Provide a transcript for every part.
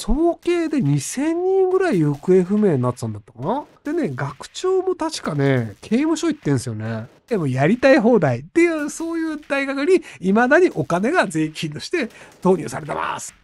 総計で2000人ぐらい行方不明になってたんだったかなでね、学長も確かね、刑務所行ってんすよね。でもやりたい放題っていう、そういう大学に未だにお金が税金として投入されてます。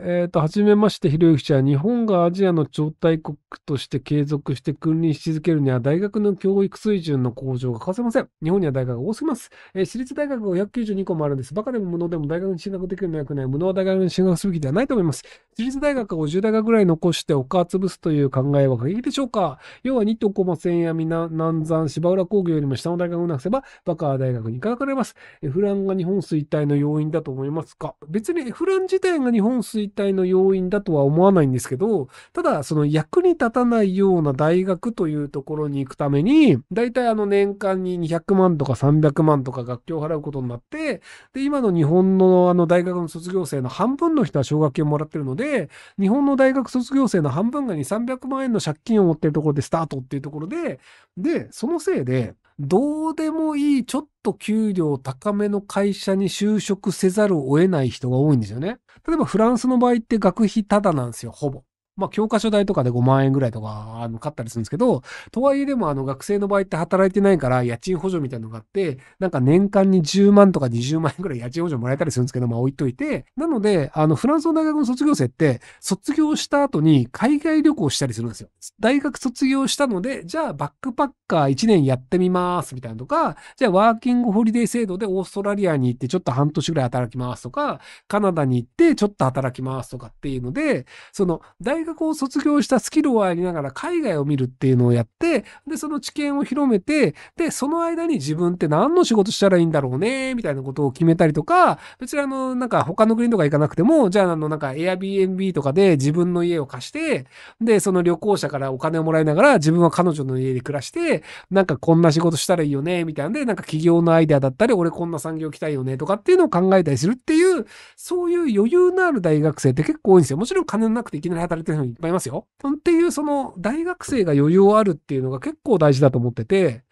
えっ、ー、と、はじめまして、ひろゆきちゃん。日本がアジアの超大国として継続して君臨し続けるには、大学の教育水準の向上が欠かせません。日本には大学が多すぎます。えー、私立大学が1 9 2個もあるんです。バカでも無能でも大学に進学できるのはなくない。無能は大学に進学すべきではないと思います。私立大学が50大学ぐらい残して丘を潰すという考えは過激でしょうか要はニ日東高松園や南山芝浦工業よりも下の大学をなくせば、バカー大学に行かかれます。エフランが日本衰退の要因だと思いますか別にエフラン自体が日本衰退の要因だとは思わないんですけど、ただ、その役に立たないような大学というところに行くために、大体あの年間に200万とか300万とか学級を払うことになって、で、今の日本のあの大学の卒業生の半分の人は奨学金をもらってるので、で、日本の大学卒業生の半分が2、300万円の借金を持ってるところでスタートっていうところで、で、そのせいで、どうでもいい、ちょっと給料高めの会社に就職せざるを得ない人が多いんですよね。例えばフランスの場合って学費タダなんですよ、ほぼ。まあ、教科書代とかで5万円ぐらいとか、あの、買ったりするんですけど、とはいえでも、あの、学生の場合って働いてないから、家賃補助みたいなのがあって、なんか年間に10万とか20万円ぐらい家賃補助もらえたりするんですけど、まあ、置いといて、なので、あの、フランスの大学の卒業生って、卒業した後に海外旅行したりするんですよ。大学卒業したので、じゃあ、バックパッカー1年やってみます、みたいなとか、じゃあ、ワーキングホリデー制度でオーストラリアに行って、ちょっと半年ぐらい働きますとか、カナダに行って、ちょっと働きますとかっていうので、その、大学がこう卒業したスキルをありながら海外を見るっていうのをやって、で、その知見を広めて、で、その間に自分って何の仕事したらいいんだろうね、みたいなことを決めたりとか、別にあの、なんか他の国とか行かなくても、じゃああの、なんか Airbnb とかで自分の家を貸して、で、その旅行者からお金をもらいながら自分は彼女の家で暮らして、なんかこんな仕事したらいいよね、みたいなんで、なんか企業のアイデアだったり、俺こんな産業来たいよね、とかっていうのを考えたりするっていう、そういう余裕のある大学生って結構多いんですよ。もちろん金なくていきなり働いてる人いっぱいいますよ。っていう、その、大学生が余裕あるっていうのが結構大事だと思ってて、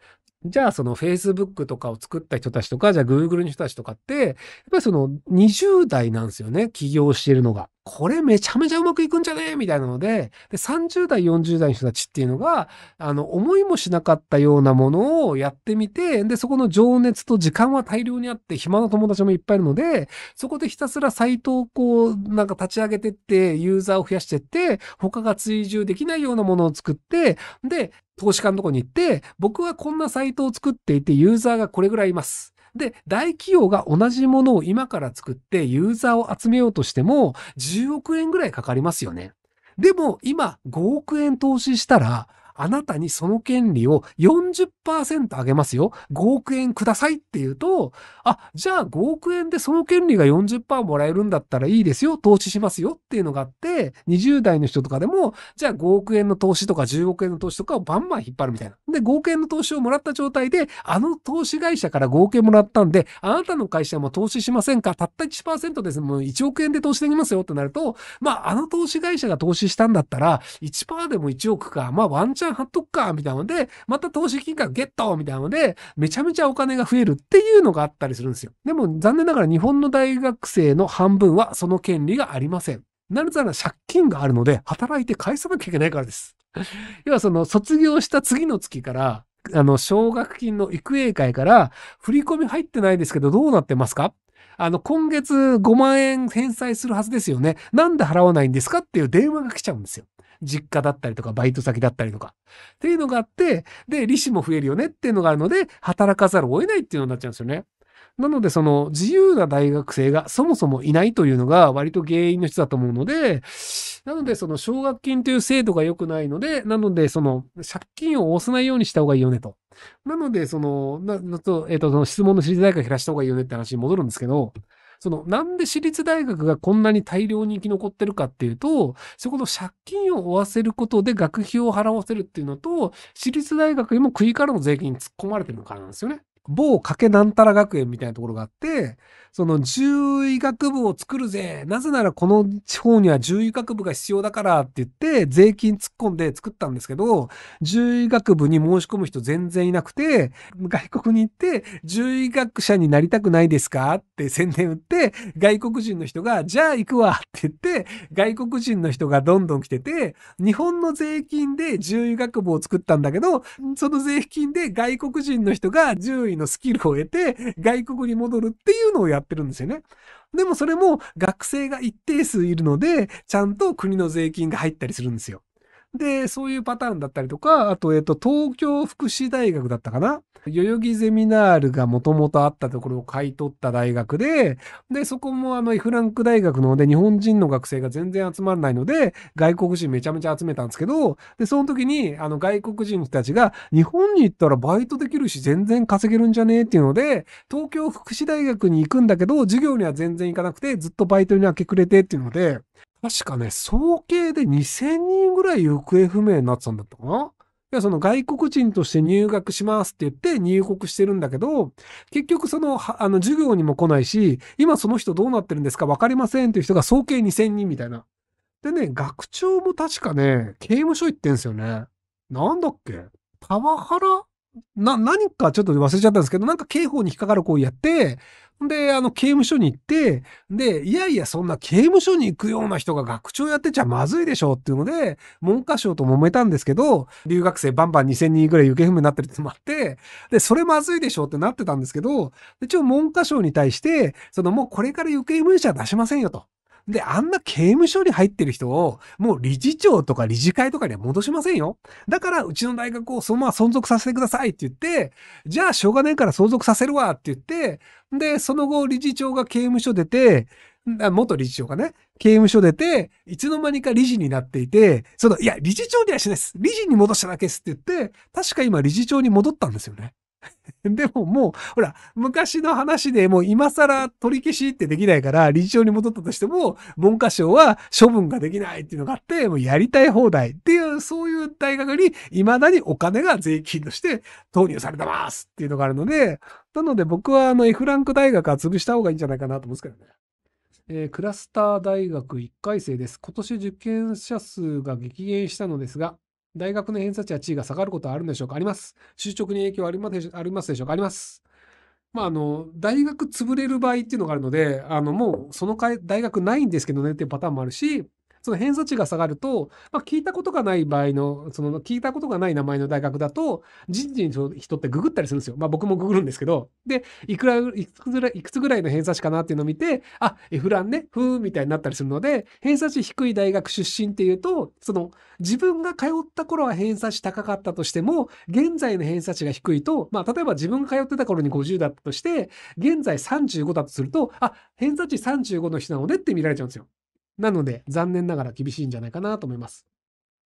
じゃあその Facebook とかを作った人たちとか、じゃあ Google の人たちとかって、やっぱりその20代なんですよね、起業してるのが。これめちゃめちゃうまくいくんじゃねえみたいなのでで、30代、40代の人たちっていうのが、あの、思いもしなかったようなものをやってみて、で、そこの情熱と時間は大量にあって、暇な友達もいっぱいいるので、そこでひたすらサイトをこう、なんか立ち上げてって、ユーザーを増やしてって、他が追従できないようなものを作って、で、投資家のとこに行って、僕はこんなサイトを作っていて、ユーザーがこれぐらいいます。で、大企業が同じものを今から作ってユーザーを集めようとしても10億円ぐらいかかりますよね。でも今5億円投資したらあなたにその権利を40%あげますよ。5億円くださいって言うと、あ、じゃあ5億円でその権利が40%もらえるんだったらいいですよ。投資しますよっていうのがあって、20代の人とかでも、じゃあ5億円の投資とか10億円の投資とかをバンバン引っ張るみたいな。で、5億円の投資をもらった状態で、あの投資会社から5億円もらったんで、あなたの会社も投資しませんかたった1%です。もう1億円で投資できますよってなると、まあ、あの投資会社が投資したんだったら、1%でも1億か、まあ、ワンチャンョ貼っとくか、みたいなので、また投資金額ゲットみたいなので、めちゃめちゃお金が増えるっていうのがあったりするんですよ。でも残念ながら日本の大学生の半分はその権利がありません。なぜなら借金があるので、働いて返さなきゃいけないからです。要はその卒業した次の月から、あの、奨学金の育英会から、振り込み入ってないですけど、どうなってますかあの、今月5万円返済するはずですよね。なんで払わないんですかっていう電話が来ちゃうんですよ。実家だったりとか、バイト先だったりとか、っていうのがあって、で、利子も増えるよねっていうのがあるので、働かざるを得ないっていうのになっちゃうんですよね。なので、その自由な大学生がそもそもいないというのが割と原因の人だと思うので、なので、その奨学金という制度が良くないので、なので、その借金を押さないようにした方がいいよねと。なので、その、な、と、えっ、と、その質問の知りたいから減らした方がいいよねって話に戻るんですけど、その、なんで私立大学がこんなに大量に生き残ってるかっていうと、そこの借金を負わせることで学費を払わせるっていうのと、私立大学にも国からの税金に突っ込まれてるのからなんですよね。某かけなんたら学園みたいなところがあって、その獣医学部を作るぜなぜならこの地方には獣医学部が必要だからって言って、税金突っ込んで作ったんですけど、獣医学部に申し込む人全然いなくて、外国に行って、獣医学者になりたくないですかって宣伝打って、外国人の人が、じゃあ行くわって言って、外国人の人がどんどん来てて、日本の税金で獣医学部を作ったんだけど、その税金で外国人の人が獣医りのスキルを得て、外国に戻るっていうのをやってるんですよね。でもそれも学生が一定数いるので、ちゃんと国の税金が入ったりするんですよ。で、そういうパターンだったりとか、あと、えっ、ー、と、東京福祉大学だったかな代々木ゼミナールがもともとあったところを買い取った大学で、で、そこもあの、フランク大学ので、日本人の学生が全然集まらないので、外国人めちゃめちゃ集めたんですけど、で、その時に、あの、外国人たちが、日本に行ったらバイトできるし、全然稼げるんじゃねえっていうので、東京福祉大学に行くんだけど、授業には全然行かなくて、ずっとバイトに明け暮れてっていうので、確かね、総計で2000人ぐらい行方不明になってたんだったかないや、その外国人として入学しますって言って入国してるんだけど、結局その、あの、授業にも来ないし、今その人どうなってるんですかわかりませんっていう人が総計2000人みたいな。でね、学長も確かね、刑務所行ってんすよね。なんだっけパワハラな、何かちょっと忘れちゃったんですけど、なんか刑法に引っかかる行為やって、で、あの、刑務所に行って、で、いやいや、そんな刑務所に行くような人が学長やってちゃまずいでしょっていうので、文科省と揉めたんですけど、留学生バンバン2000人ぐらい行方不明になってるってもあって、で、それまずいでしょってなってたんですけど、一応文科省に対して、そのもうこれから行方不明者出しませんよと。で、あんな刑務所に入ってる人を、もう理事長とか理事会とかには戻しませんよ。だから、うちの大学をそのまま存続させてくださいって言って、じゃあ、しょうがないから存続させるわって言って、で、その後、理事長が刑務所出て、元理事長がね、刑務所出て、いつの間にか理事になっていて、その、いや、理事長にはしないです。理事に戻しただけですって言って、確か今理事長に戻ったんですよね。でももう、ほら、昔の話でもう今更取り消しってできないから、理事長に戻ったとしても、文科省は処分ができないっていうのがあって、もうやりたい放題っていう、そういう大学に未だにお金が税金として投入されてますっていうのがあるので、なので僕はあの F ランク大学は潰した方がいいんじゃないかなと思うんですけどね。えー、クラスター大学1回生です。今年受験者数が激減したのですが、大学の偏差値や地位が下がることはあるんでしょうかあります。就職に影響はありますでしょうかあります。まあ、あの、大学潰れる場合っていうのがあるので、あの、もうその大学ないんですけどねっていうパターンもあるし、その偏差値が下がると、まあ、聞いたことがない場合の、その聞いたことがない名前の大学だと、人事の人ってググったりするんですよ。まあ僕もググるんですけど、で、いくら、いくつぐらい、いくつぐらいの偏差値かなっていうのを見て、あ、エフランね、ふーみたいになったりするので、偏差値低い大学出身っていうと、その自分が通った頃は偏差値高かったとしても、現在の偏差値が低いと、まあ例えば自分が通ってた頃に50だったとして、現在35だとすると、あ、偏差値35の人なのでって見られちゃうんですよ。なので、残念ながら厳しいんじゃないかなと思います。